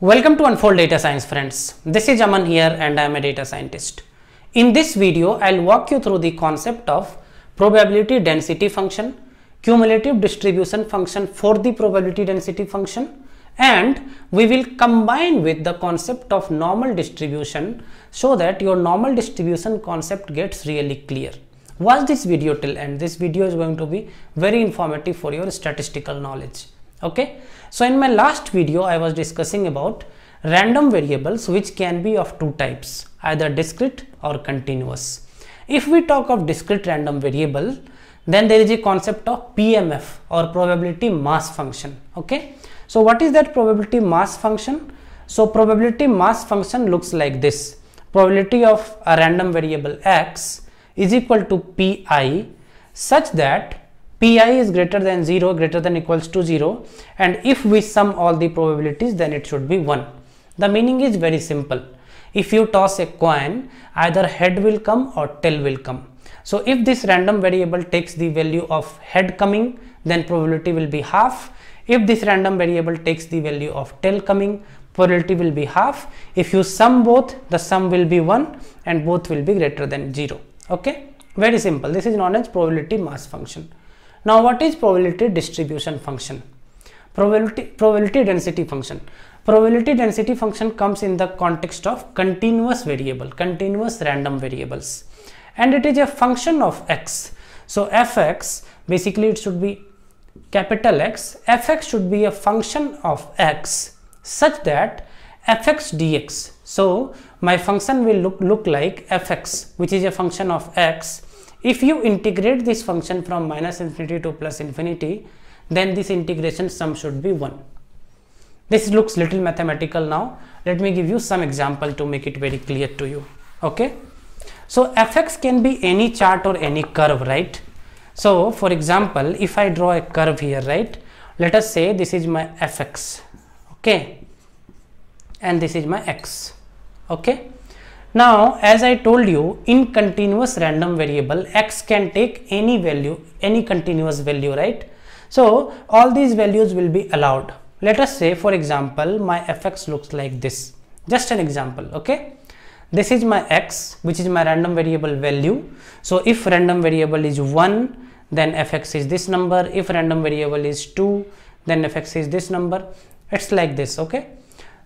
Welcome to Unfold Data Science friends. This is Aman here and I am a data scientist. In this video, I'll walk you through the concept of probability density function, cumulative distribution function for the probability density function and we will combine with the concept of normal distribution so that your normal distribution concept gets really clear. Watch this video till end. This video is going to be very informative for your statistical knowledge okay so in my last video i was discussing about random variables which can be of two types either discrete or continuous if we talk of discrete random variable then there is a concept of pmf or probability mass function okay so what is that probability mass function so probability mass function looks like this probability of a random variable x is equal to pi such that pi is greater than 0 greater than equals to 0 and if we sum all the probabilities then it should be 1 the meaning is very simple if you toss a coin either head will come or tail will come so if this random variable takes the value of head coming then probability will be half if this random variable takes the value of tail coming probability will be half if you sum both the sum will be 1 and both will be greater than 0 okay very simple this is known as probability mass function now what is probability distribution function? Probability, probability density function. Probability density function comes in the context of continuous variable, continuous random variables. And it is a function of x. So fx basically it should be capital X, fx should be a function of x such that fx dx. So my function will look, look like fx which is a function of x if you integrate this function from minus infinity to plus infinity, then this integration sum should be 1. This looks little mathematical now. Let me give you some example to make it very clear to you. Okay. So fx can be any chart or any curve, right? So for example, if I draw a curve here, right? Let us say this is my fx, okay? And this is my x, okay? Now, as I told you, in continuous random variable, x can take any value, any continuous value, right? So, all these values will be allowed. Let us say, for example, my fx looks like this. Just an example, okay? This is my x, which is my random variable value. So, if random variable is 1, then fx is this number. If random variable is 2, then fx is this number. It's like this, okay?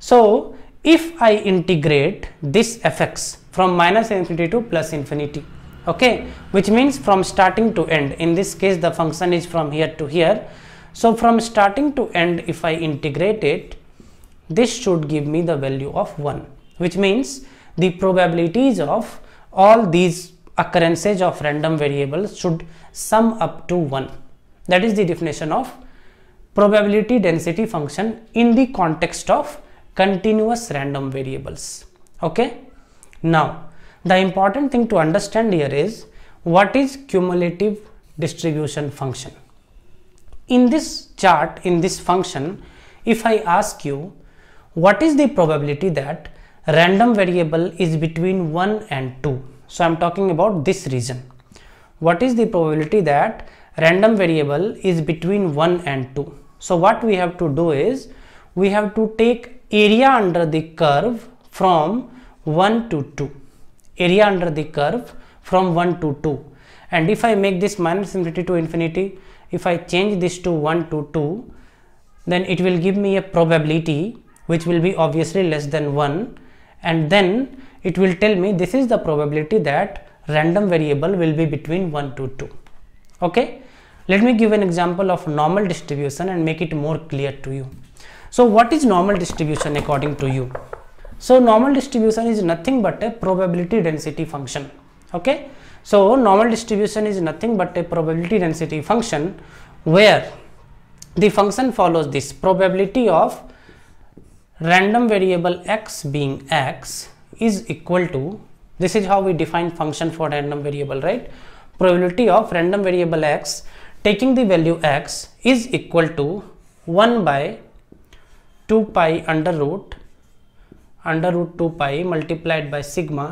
So, if I integrate this fx from minus infinity to plus infinity okay which means from starting to end in this case the function is from here to here so from starting to end if I integrate it this should give me the value of 1 which means the probabilities of all these occurrences of random variables should sum up to 1 that is the definition of probability density function in the context of continuous random variables okay now the important thing to understand here is what is cumulative distribution function in this chart in this function if i ask you what is the probability that random variable is between 1 and 2 so i'm talking about this region what is the probability that random variable is between 1 and 2 so what we have to do is we have to take area under the curve from 1 to 2 area under the curve from 1 to 2 and if I make this minus infinity to infinity if I change this to 1 to 2 then it will give me a probability which will be obviously less than 1 and then it will tell me this is the probability that random variable will be between 1 to 2 okay let me give an example of normal distribution and make it more clear to you so what is normal distribution according to you? So normal distribution is nothing but a probability density function. Okay. So normal distribution is nothing but a probability density function where the function follows this probability of random variable x being x is equal to this is how we define function for random variable right probability of random variable x taking the value x is equal to 1 by 2 pi under root under root 2 pi multiplied by sigma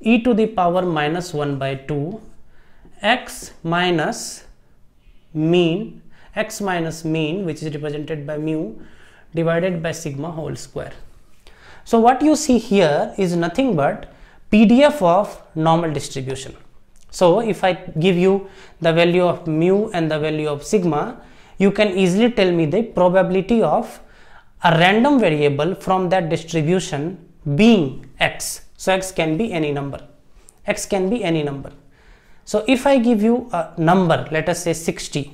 e to the power minus 1 by 2 x minus mean x minus mean which is represented by mu divided by sigma whole square. So what you see here is nothing but PDF of normal distribution. So if I give you the value of mu and the value of sigma, you can easily tell me the probability of a random variable from that distribution being x. So x can be any number. x can be any number. So if I give you a number, let us say 60,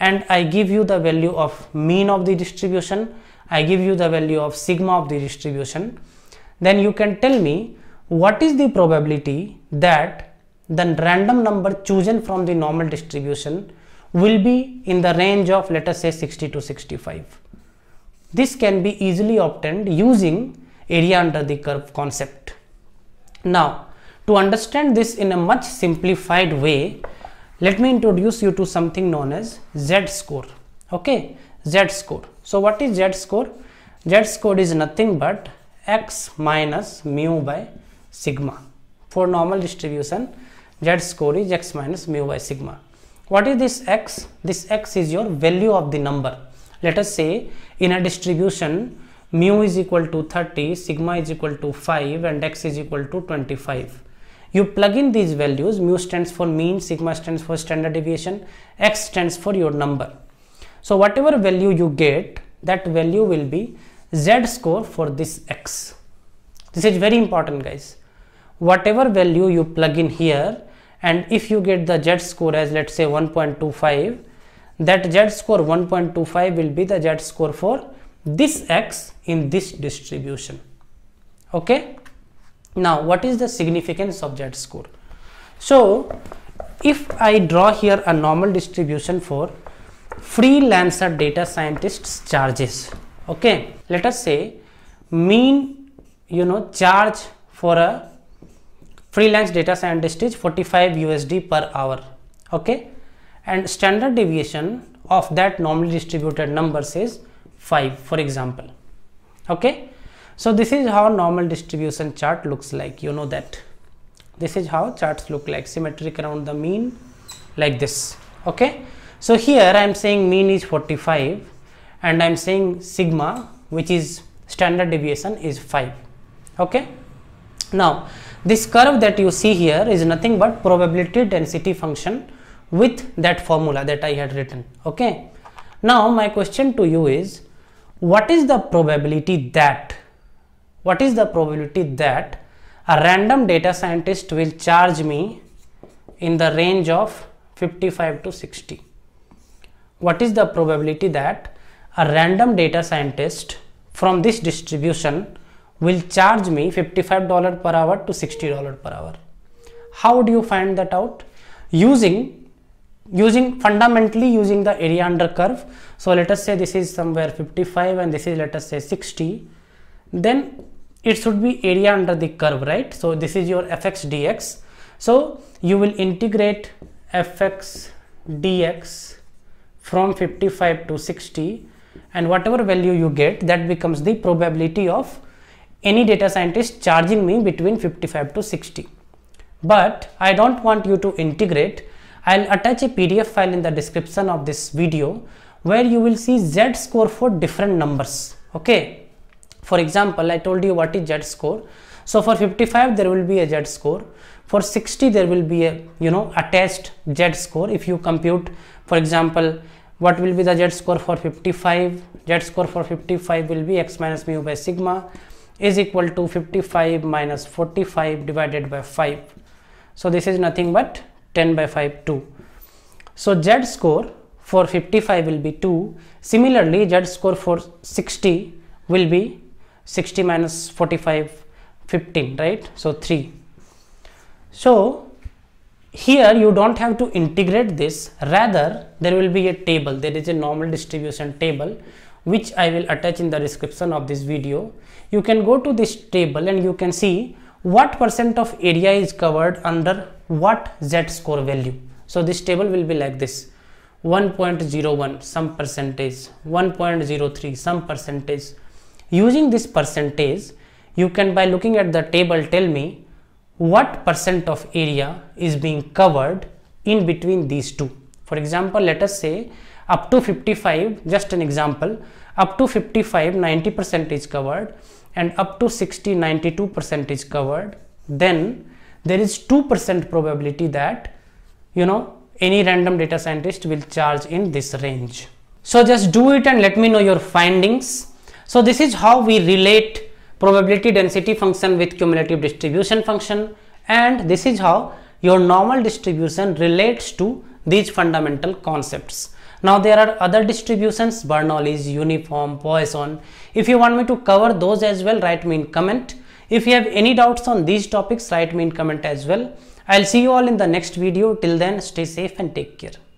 and I give you the value of mean of the distribution, I give you the value of sigma of the distribution, then you can tell me what is the probability that the random number chosen from the normal distribution will be in the range of let us say 60 to 65. This can be easily obtained using area under the curve concept. Now, to understand this in a much simplified way, let me introduce you to something known as Z score. Okay, Z score. So, what is Z score? Z score is nothing but x minus mu by sigma. For normal distribution, Z score is x minus mu by sigma. What is this x? This x is your value of the number let us say in a distribution mu is equal to 30 sigma is equal to 5 and x is equal to 25 you plug in these values mu stands for mean sigma stands for standard deviation x stands for your number so whatever value you get that value will be z score for this x this is very important guys whatever value you plug in here and if you get the z score as let's say 1.25 that z score 1.25 will be the z score for this x in this distribution okay now what is the significance of z score so if i draw here a normal distribution for freelancer data scientists charges okay let us say mean you know charge for a freelance data scientist is 45 usd per hour okay and standard deviation of that normally distributed numbers is 5 for example okay so this is how normal distribution chart looks like you know that this is how charts look like symmetric around the mean like this okay so here i am saying mean is 45 and i am saying sigma which is standard deviation is 5 okay now this curve that you see here is nothing but probability density function with that formula that I had written. Okay. Now my question to you is what is the probability that what is the probability that a random data scientist will charge me in the range of 55 to 60 what is the probability that a random data scientist from this distribution will charge me $55 per hour to $60 per hour how do you find that out using using fundamentally using the area under curve so let us say this is somewhere 55 and this is let us say 60 then it should be area under the curve right so this is your fx dx so you will integrate fx dx from 55 to 60 and whatever value you get that becomes the probability of any data scientist charging me between 55 to 60 but i don't want you to integrate I'll attach a PDF file in the description of this video where you will see Z score for different numbers. Okay. For example, I told you what is Z score. So for 55 there will be a Z score. For 60 there will be a you know attached Z score if you compute for example what will be the Z score for 55 Z score for 55 will be x minus mu by sigma is equal to 55 minus 45 divided by 5. So this is nothing but 10 by 5 2 so z score for 55 will be 2 similarly z score for 60 will be 60 minus 45 15 right so 3 so here you don't have to integrate this rather there will be a table there is a normal distribution table which I will attach in the description of this video you can go to this table and you can see what percent of area is covered under what z score value so this table will be like this 1.01 some percentage 1.03 some percentage using this percentage you can by looking at the table tell me what percent of area is being covered in between these two for example let us say up to 55 just an example up to 55 90 percent is covered and up to 60 92% is covered then there is 2% probability that you know any random data scientist will charge in this range so just do it and let me know your findings so this is how we relate probability density function with cumulative distribution function and this is how your normal distribution relates to these fundamental concepts now there are other distributions bernoulli's uniform poisson if you want me to cover those as well write me in comment if you have any doubts on these topics write me in comment as well i'll see you all in the next video till then stay safe and take care